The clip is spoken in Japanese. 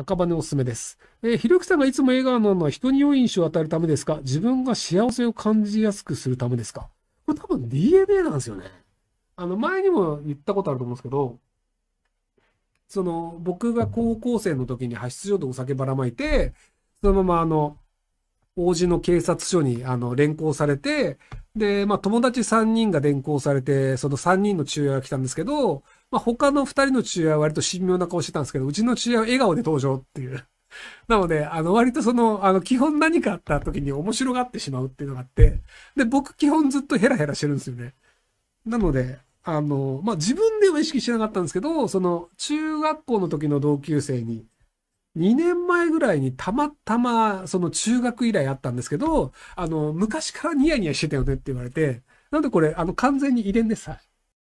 赤羽おすすめです。えー、ひろゆきさんがいつも笑顔なのは人に良い印象を与えるためですか自分が幸せを感じやすくするためですかこれ多分 DNA なんですよね。あの、前にも言ったことあると思うんですけど、その、僕が高校生の時に派出所でお酒ばらまいて、そのままあの、王子の警察署にあの連行されて、で、まあ、友達3人が連行されて、その3人の父親が来たんですけど、まあ、他の2人の父親は割と神妙な顔してたんですけど、うちの父親は笑顔で登場っていう。なので、あの、割とその、あの、基本何かあった時に面白がってしまうっていうのがあって、で、僕基本ずっとヘラヘラしてるんですよね。なので、あの、まあ、自分では意識しなかったんですけど、その、中学校の時の同級生に、2年前ぐらいにたまたま、その中学以来あったんですけど、あの、昔からニヤニヤしてたよねって言われて、なんでこれ、あの、完全に遺伝でさ。